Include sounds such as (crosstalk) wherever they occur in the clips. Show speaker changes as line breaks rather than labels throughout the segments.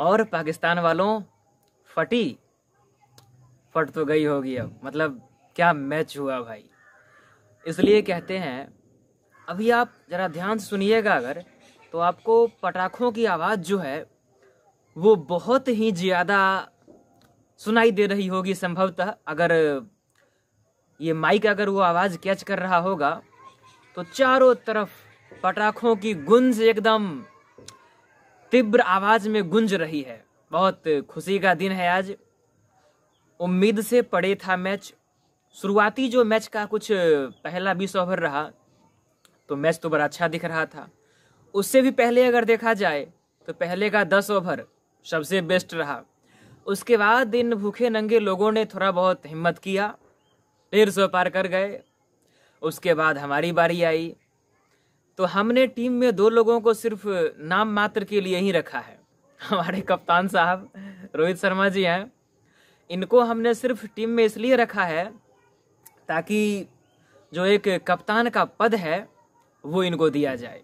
और पाकिस्तान वालों फटी फट तो गई होगी अब मतलब क्या मैच हुआ भाई इसलिए कहते हैं अभी आप ज़रा ध्यान सुनिएगा अगर तो आपको पटाखों की आवाज़ जो है वो बहुत ही ज़्यादा सुनाई दे रही होगी संभवतः अगर ये माइक अगर वो आवाज़ कैच कर रहा होगा तो चारों तरफ पटाखों की गुंज एकदम तीव्र आवाज में गूंज रही है बहुत खुशी का दिन है आज उम्मीद से पड़े था मैच शुरुआती जो मैच का कुछ पहला बीस ओवर रहा तो मैच तो बड़ा अच्छा दिख रहा था उससे भी पहले अगर देखा जाए तो पहले का दस ओवर सबसे बेस्ट रहा उसके बाद इन भूखे नंगे लोगों ने थोड़ा बहुत हिम्मत किया डेढ़ सौ पार कर गए उसके बाद हमारी बारी आई तो हमने टीम में दो लोगों को सिर्फ नाम मात्र के लिए ही रखा है हमारे कप्तान साहब रोहित शर्मा जी हैं इनको हमने सिर्फ टीम में इसलिए रखा है ताकि जो एक कप्तान का पद है वो इनको दिया जाए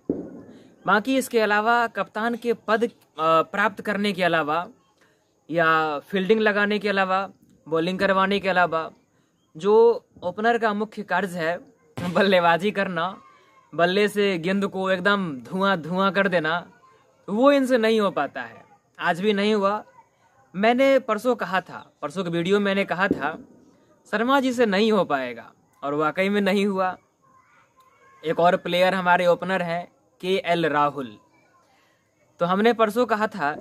बाकी इसके अलावा कप्तान के पद प्राप्त करने के अलावा या फील्डिंग लगाने के अलावा बॉलिंग करवाने के अलावा जो ओपनर का मुख्य कार्य है बल्लेबाजी करना बल्ले से गेंद को एकदम धुआं धुआं कर देना वो इनसे नहीं हो पाता है आज भी नहीं हुआ मैंने परसों कहा था परसों के वीडियो में मैंने कहा था शर्मा जी से नहीं हो पाएगा और वाकई में नहीं हुआ एक और प्लेयर हमारे ओपनर हैं के एल राहुल तो हमने परसों कहा था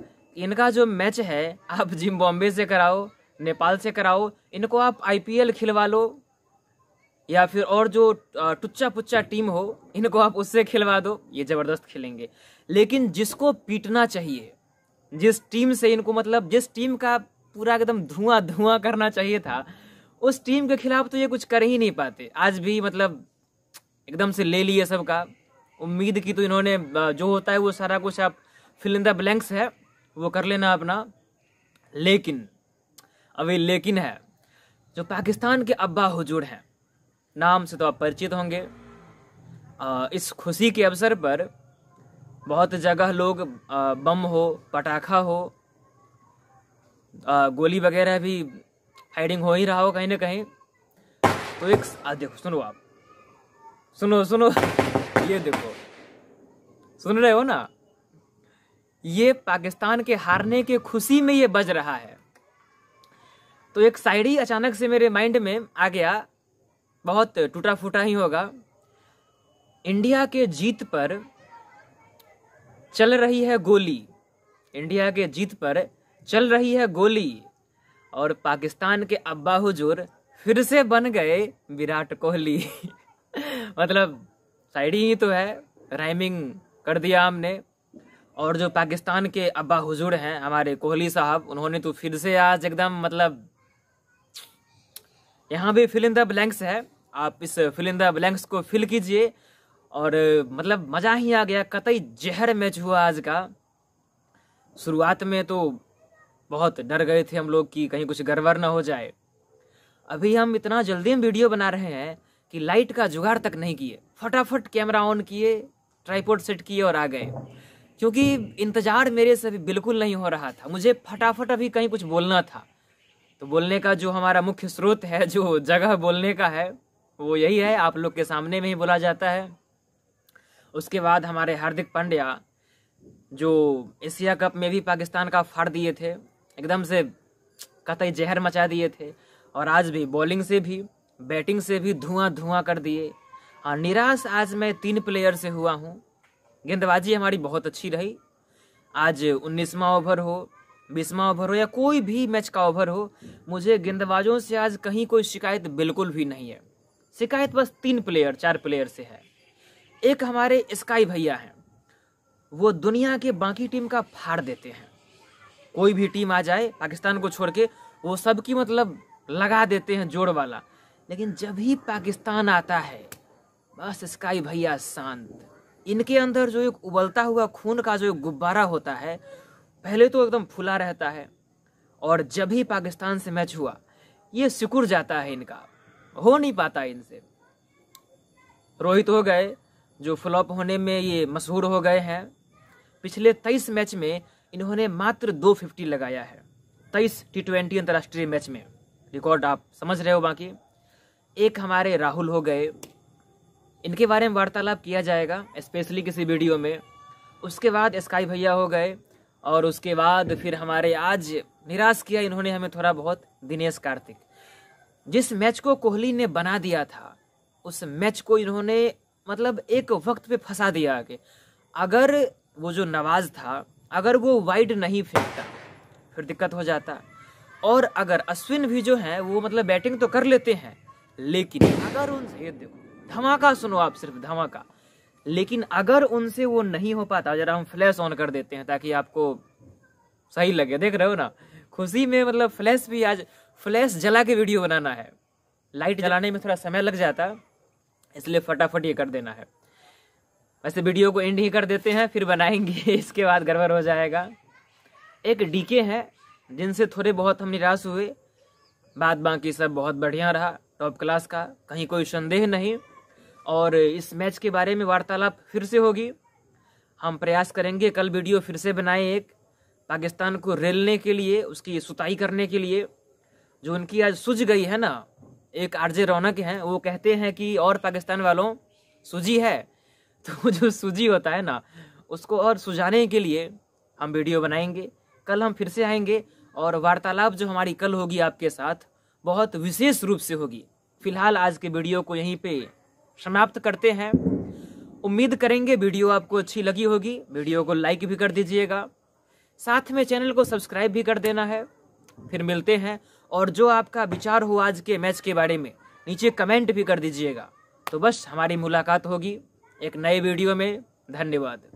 इनका जो मैच है आप जिम्बॉम्बे से कराओ नेपाल से कराओ इनको आप आईपीएल खिलवा लो या फिर और जो टुच्चा पुच्चा टीम हो इनको आप उससे खिलवा दो ये ज़बरदस्त खेलेंगे लेकिन जिसको पीटना चाहिए जिस टीम से इनको मतलब जिस टीम का पूरा एकदम धुआं धुआं करना चाहिए था उस टीम के खिलाफ तो ये कुछ कर ही नहीं पाते आज भी मतलब एकदम से ले लिए सबका उम्मीद की तो इन्होंने जो होता है वो सारा कुछ आप फिल इन द ब्लैंक्स है वो कर लेना अपना लेकिन अभी लेकिन है जो पाकिस्तान के अब्बा हजूर हैं नाम से तो आप परिचित होंगे इस खुशी के अवसर पर बहुत जगह लोग बम हो पटाखा हो गोली वगैरह भी फायरिंग हो ही रहा हो कहीं ना कहीं तो एक आ देखो सुनो आप सुनो सुनो ये देखो सुन रहे हो ना ये पाकिस्तान के हारने के खुशी में ये बज रहा है तो एक साइड ही अचानक से मेरे माइंड में आ गया बहुत टूटा फूटा ही होगा इंडिया के जीत पर चल रही है गोली इंडिया के जीत पर चल रही है गोली और पाकिस्तान के अब्बा हुजूर फिर से बन गए विराट कोहली (laughs) मतलब साइड ही तो है राइमिंग कर दिया हमने और जो पाकिस्तान के अब्बा हुजूर हैं हमारे कोहली साहब उन्होंने तो फिर से आज एकदम मतलब यहाँ भी फिल इन द ब्लैंक्स है आप इस फिल इन द ब्लैंक्स को फिल कीजिए और मतलब मज़ा ही आ गया कतई जहर मैच हुआ आज का शुरुआत में तो बहुत डर गए थे हम लोग कि कहीं कुछ गड़बड़ ना हो जाए अभी हम इतना जल्दी में वीडियो बना रहे हैं कि लाइट का जुगाड़ तक नहीं किए फटाफट कैमरा ऑन किए ट्राईपोर्ट सेट किए और आ गए क्योंकि इंतज़ार मेरे से अभी बिल्कुल नहीं हो रहा था मुझे फटाफट अभी कहीं कुछ बोलना था तो बोलने का जो हमारा मुख्य स्रोत है जो जगह बोलने का है वो यही है आप लोग के सामने में ही बोला जाता है उसके बाद हमारे हार्दिक पांड्या जो एशिया कप में भी पाकिस्तान का फाड़ दिए थे एकदम से कतई जहर मचा दिए थे और आज भी बॉलिंग से भी बैटिंग से भी धुआं धुआं कर दिए हाँ निराश आज मैं तीन प्लेयर से हुआ हूँ गेंदबाजी हमारी बहुत अच्छी रही आज उन्नीसवा ओवर हो बीसवा ओवर हो या कोई भी मैच का ओवर हो मुझे गेंदबाजों से आज कहीं कोई शिकायत बिल्कुल भी नहीं है शिकायत बस तीन प्लेयर चार प्लेयर से है एक हमारे स्काई भैया हैं वो दुनिया के बाकी टीम का फाड़ देते हैं कोई भी टीम आ जाए पाकिस्तान को छोड़ के वो सबकी मतलब लगा देते हैं जोड़ वाला लेकिन जब ही पाकिस्तान आता है बस स्काई भैया शांत इनके अंदर जो एक उबलता हुआ खून का जो एक गुब्बारा होता है पहले तो एकदम फुला रहता है और जब ही पाकिस्तान से मैच हुआ ये सिकुड़ जाता है इनका हो नहीं पाता इनसे रोहित हो गए जो फ्लॉप होने में ये मशहूर हो गए हैं पिछले तेईस मैच में इन्होंने मात्र दो फिफ्टी लगाया है तेईस टी ट्वेंटी अंतर्राष्ट्रीय मैच में रिकॉर्ड आप समझ रहे हो बाकी एक हमारे राहुल हो गए इनके बारे में वार्तालाप किया जाएगा स्पेशली किसी वीडियो में उसके बाद स्काई भैया हो गए और उसके बाद फिर हमारे आज निराश किया इन्होंने हमें थोड़ा बहुत दिनेश कार्तिक जिस मैच को कोहली ने बना दिया था उस मैच को इन्होंने मतलब एक वक्त पे फंसा दिया आगे अगर वो जो नवाज था अगर वो वाइड नहीं फेंकता फिर दिक्कत हो जाता और अगर अश्विन भी जो है वो मतलब बैटिंग तो कर लेते हैं लेकिन अगर उन देखो धमाका सुनो आप सिर्फ धमाका लेकिन अगर उनसे वो नहीं हो पाता जरा हम फ्लैश ऑन कर देते हैं ताकि आपको सही लगे देख रहे हो ना खुशी में मतलब फ्लैश भी आज फ्लैश जला के वीडियो बनाना है लाइट जलाने में थोड़ा समय लग जाता इसलिए फटाफट ये कर देना है वैसे वीडियो को एंड ही कर देते हैं फिर बनाएंगे (laughs) इसके बाद गड़बड़ हो जाएगा एक डीके है जिनसे थोड़े बहुत हम निराश हुए बाद बाकी सब बहुत बढ़िया रहा टॉप क्लास का कहीं कोई संदेह नहीं और इस मैच के बारे में वार्तालाप फिर से होगी हम प्रयास करेंगे कल वीडियो फिर से बनाएं एक पाकिस्तान को रेलने के लिए उसकी सुताई करने के लिए जो उनकी आज सूझ गई है ना एक आरजे रौनक हैं वो कहते हैं कि और पाकिस्तान वालों सूझी है (laughs) तो जो सूजी होता है ना उसको और सुझाने के लिए हम वीडियो बनाएंगे कल हम फिर से आएंगे और वार्तालाप जो हमारी कल होगी आपके साथ बहुत विशेष रूप से होगी फिलहाल आज के वीडियो को यहीं पर समाप्त करते हैं उम्मीद करेंगे वीडियो आपको अच्छी लगी होगी वीडियो को लाइक भी कर दीजिएगा साथ में चैनल को सब्सक्राइब भी कर देना है फिर मिलते हैं और जो आपका विचार हो आज के मैच के बारे में नीचे कमेंट भी कर दीजिएगा तो बस हमारी मुलाकात होगी एक नए वीडियो में धन्यवाद